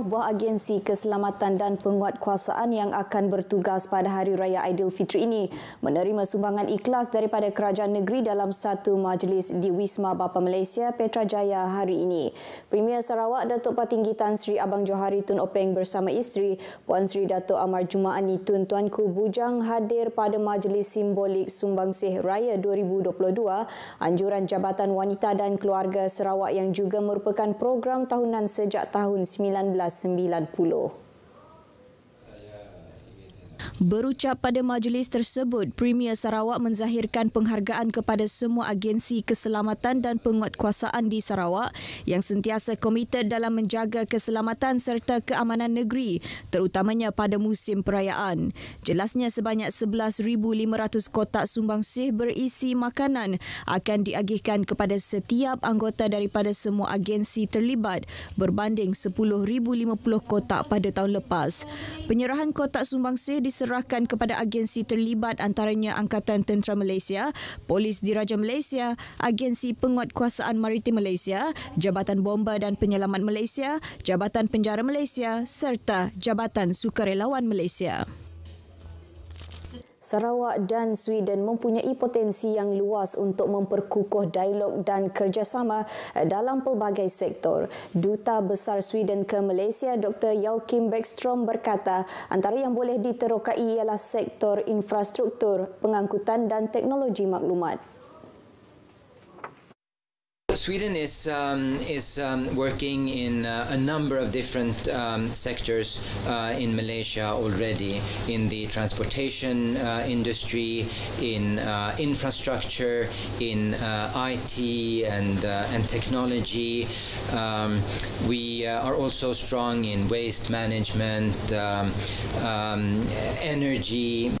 Sebuah agensi keselamatan dan penguatkuasaan yang akan bertugas pada Hari Raya Aidilfitri ini menerima sumbangan ikhlas daripada kerajaan negeri dalam satu majlis di Wisma Bapa Malaysia Petrajaya hari ini. Premier Sarawak Datuk Patinggi Tan Sri Abang Johari Tun Openg bersama isteri Puan Sri Datuk Amar Jumaani Tun Tuanku Bujang hadir pada majlis simbolik sumbangsih Raya 2022 anjuran Jabatan Wanita dan Keluarga Sarawak yang juga merupakan program tahunan sejak tahun 19 1990. Berucap pada majlis tersebut, Premier Sarawak menzahirkan penghargaan kepada semua agensi keselamatan dan penguatkuasaan di Sarawak yang sentiasa komited dalam menjaga keselamatan serta keamanan negeri, terutamanya pada musim perayaan. Jelasnya sebanyak 11,500 kotak sumbang sih berisi makanan akan diagihkan kepada setiap anggota daripada semua agensi terlibat berbanding 10,050 kotak pada tahun lepas. Penyerahan kotak sumbang sih diserahkan diserahkan kepada agensi terlibat antaranya Angkatan Tentera Malaysia, Polis Diraja Malaysia, Agensi Penguatkuasaan Maritim Malaysia, Jabatan Bomba dan Penyelamat Malaysia, Jabatan Penjara Malaysia serta Jabatan Sukarelawan Malaysia. Sarawak dan Sweden mempunyai potensi yang luas untuk memperkukuh dialog dan kerjasama eh, dalam pelbagai sektor. Duta Besar Sweden ke Malaysia, Dr. Yau Kim Beckstrom berkata, antara yang boleh diterokai ialah sektor infrastruktur, pengangkutan dan teknologi maklumat. Sweden is um, is um, working in uh, a number of different um, sectors uh, in Malaysia already in the transportation uh, industry, in uh, infrastructure, in uh, IT and uh, and technology. Um, we are also strong in waste management, um, um, energy.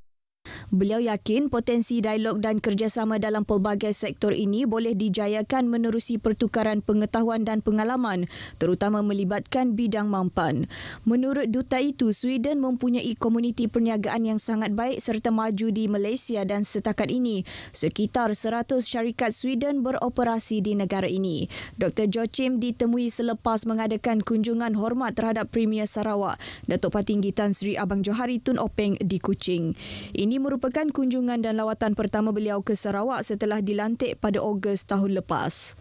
Beliau yakin potensi dialog dan kerjasama dalam pelbagai sektor ini boleh dijayakan menerusi pertukaran pengetahuan dan pengalaman, terutama melibatkan bidang mampan. Menurut duta itu, Sweden mempunyai komuniti perniagaan yang sangat baik serta maju di Malaysia dan setakat ini sekitar 100 syarikat Sweden beroperasi di negara ini. Dr. Jochim ditemui selepas mengadakan kunjungan hormat terhadap Premier Sarawak, Datuk Patinggi Tan Sri Abang Johari Tun Openg di Kuching. Ini merupakan merupakan kunjungan dan lawatan pertama beliau ke Sarawak setelah dilantik pada Ogos tahun lepas.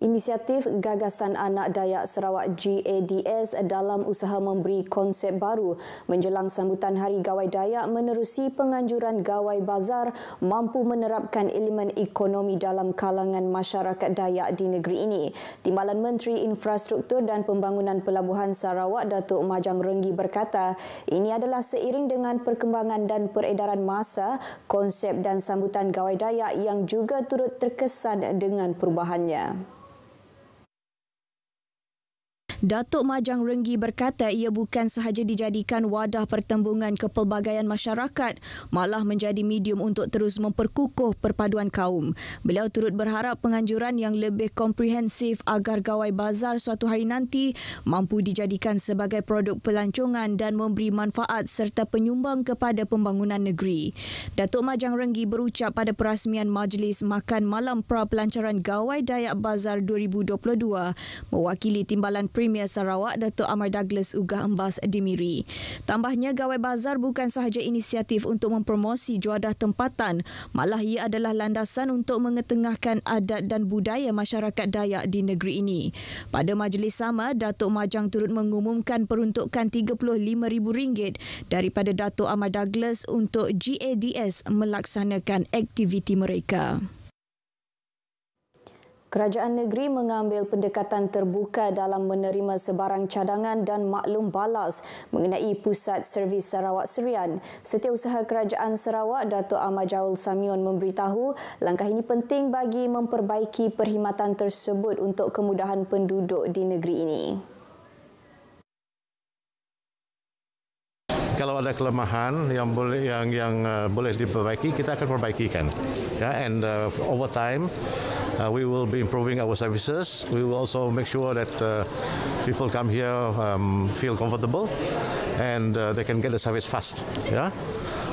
Inisiatif Gagasan Anak Dayak Sarawak GADS dalam usaha memberi konsep baru menjelang sambutan Hari Gawai Dayak menerusi penganjuran Gawai Bazar mampu menerapkan elemen ekonomi dalam kalangan masyarakat Dayak di negeri ini. Timbalan Menteri Infrastruktur dan Pembangunan Pelabuhan Sarawak Datuk Majang Renggi berkata, ini adalah seiring dengan perkembangan dan peredaran masa, konsep dan sambutan Gawai Dayak yang juga turut terkesan dengan perubahannya. Datuk Majang Renggi berkata ia bukan sahaja dijadikan wadah pertembungan kepelbagaian masyarakat, malah menjadi medium untuk terus memperkukuh perpaduan kaum. Beliau turut berharap penganjuran yang lebih komprehensif agar gawai bazar suatu hari nanti mampu dijadikan sebagai produk pelancongan dan memberi manfaat serta penyumbang kepada pembangunan negeri. Datuk Majang Renggi berucap pada perasmian Majlis Makan Malam Pra Pelancaran Gawai Dayak Bazar 2022 mewakili Timbalan Premier Premier Sarawak Dato' Amar Douglas Ugah Embas Dimiri. Tambahnya, Gawai Bazar bukan sahaja inisiatif untuk mempromosi juadah tempatan, malah ia adalah landasan untuk mengetengahkan adat dan budaya masyarakat Dayak di negeri ini. Pada majlis sama, Datuk Majang turut mengumumkan peruntukan RM35,000 daripada Datuk Amar Douglas untuk GADS melaksanakan aktiviti mereka. Kerajaan negeri mengambil pendekatan terbuka dalam menerima sebarang cadangan dan maklum balas mengenai pusat servis Sarawak Serian. Setiausaha Kerajaan Sarawak, Datuk Ahmad Jaul Samion memberitahu langkah ini penting bagi memperbaiki perkhidmatan tersebut untuk kemudahan penduduk di negeri ini. kalau ada kelemahan yang boleh yang yang uh, boleh diperbaiki kita akan perbaikikan ya yeah, and uh, over time uh, we will be improving our services. We will also make sure that uh, people come here um, feel comfortable and uh, they can get the service fast. Yeah,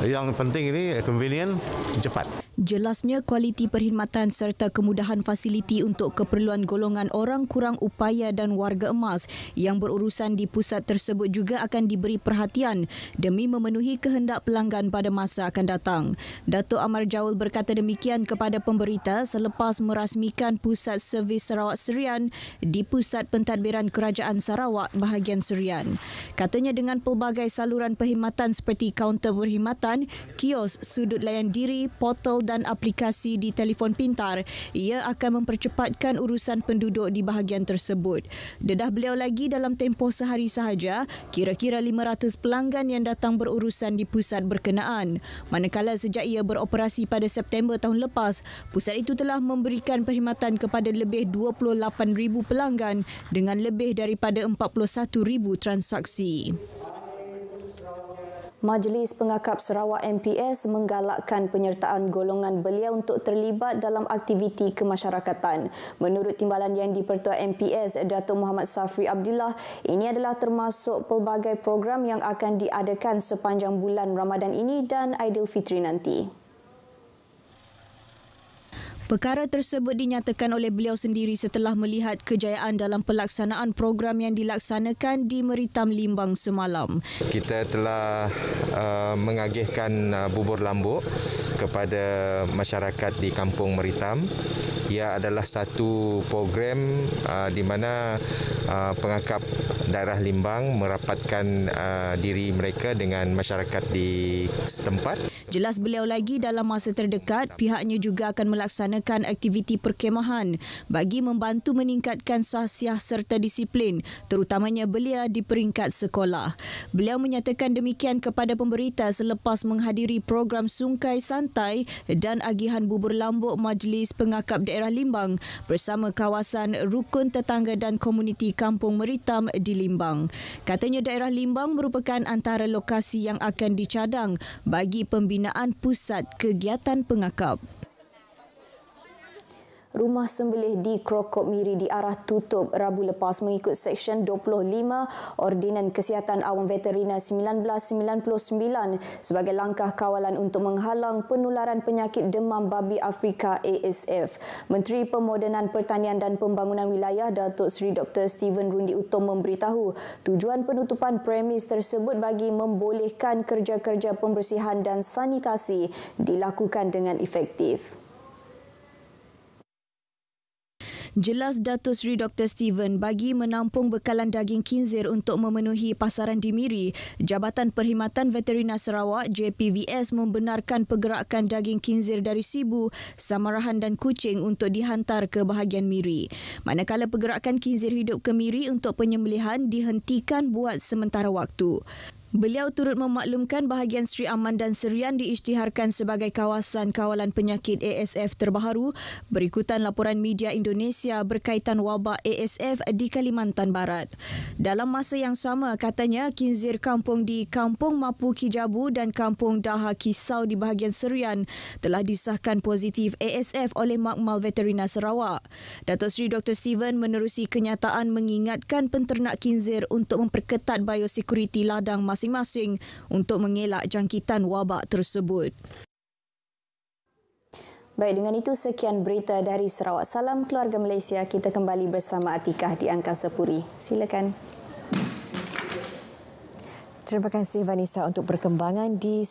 yang penting ini convenient, cepat. Jelasnya kualiti perkhidmatan serta kemudahan fasiliti untuk keperluan golongan orang kurang upaya dan warga emas yang berurusan di pusat tersebut juga akan diberi perhatian demi memenuhi kehendak pelanggan pada masa akan datang. Datuk Amar Jaul berkata demikian kepada pemberita selepas merasmikan pusat servis Sarawak Serian di pusat pentadbiran Kerajaan Sarawak bahagian Serian. Katanya dengan pelbagai saluran perkhidmatan seperti kaunter perkhidmatan, kios, sudut layan diri, portal dan aplikasi di telefon pintar. Ia akan mempercepatkan urusan penduduk di bahagian tersebut. Dedah beliau lagi dalam tempoh sehari sahaja, kira-kira 500 pelanggan yang datang berurusan di pusat berkenaan. Manakala sejak ia beroperasi pada September tahun lepas, pusat itu telah memberikan perkhidmatan kepada lebih 28,000 pelanggan dengan lebih daripada 41,000 transaksi. Majlis Pengakap Sarawak MPS menggalakkan penyertaan golongan belia untuk terlibat dalam aktiviti kemasyarakatan. Menurut timbalan yang dipertua MPS, Dato' Muhammad Safri Abdullah, ini adalah termasuk pelbagai program yang akan diadakan sepanjang bulan Ramadan ini dan Aidilfitri nanti. Perkara tersebut dinyatakan oleh beliau sendiri setelah melihat kejayaan dalam pelaksanaan program yang dilaksanakan di Meritam Limbang semalam. Kita telah uh, mengagihkan uh, bubur lambuk kepada masyarakat di Kampung Meritam. Ia adalah satu program uh, di mana Uh, pengakap daerah Limbang merapatkan uh, diri mereka dengan masyarakat di setempat. Jelas beliau lagi dalam masa terdekat pihaknya juga akan melaksanakan aktiviti perkemahan bagi membantu meningkatkan sahsiah serta disiplin terutamanya belia di peringkat sekolah. Beliau menyatakan demikian kepada pemberita selepas menghadiri program Sungkai Santai dan agihan bubur lambuk Majlis Pengakap Daerah Limbang bersama kawasan Rukun Tetangga dan Komuniti Kampung Meritam di Limbang. Katanya daerah Limbang merupakan antara lokasi yang akan dicadang bagi pembinaan pusat kegiatan pengakap rumah sembelih di Krokop Miri diarah tutup Rabu lepas mengikut Seksyen 25 Ordinan Kesihatan Awam Veterina 1999 sebagai langkah kawalan untuk menghalang penularan penyakit demam babi Afrika ASF. Menteri Pemodenan Pertanian dan Pembangunan Wilayah Datuk Seri Dr. Steven Rundi Utom memberitahu tujuan penutupan premis tersebut bagi membolehkan kerja-kerja pembersihan dan sanitasi dilakukan dengan efektif. Jelas Datuk Seri Dr. Steven bagi menampung bekalan daging kinzir untuk memenuhi pasaran di Miri. Jabatan Perkhidmatan Veterina Sarawak JPVS membenarkan pergerakan daging kinzir dari Sibu, Samarahan dan Kuching untuk dihantar ke bahagian Miri. Manakala pergerakan kinzir hidup ke Miri untuk penyembelihan dihentikan buat sementara waktu. Beliau turut memaklumkan bahagian Sri Aman dan Serian diisytiharkan sebagai kawasan kawalan penyakit ASF terbaru berikutan laporan media Indonesia berkaitan wabak ASF di Kalimantan Barat. Dalam masa yang sama, katanya kinzir kampung di Kampung Mapu Kijabu dan Kampung Daha Kisau di bahagian Serian telah disahkan positif ASF oleh Makmal Veterina Sarawak. Datuk Sri Dr. Steven menerusi kenyataan mengingatkan penternak kinzir untuk memperketat biosecurity ladang masyarakat masing-masing untuk mengelak jangkitan wabak tersebut. Baik, dengan itu sekian berita dari Sarawak. Salam keluarga Malaysia. Kita kembali bersama Atikah di Angkasa Puri. Silakan. Terima kasih Vanessa untuk perkembangan di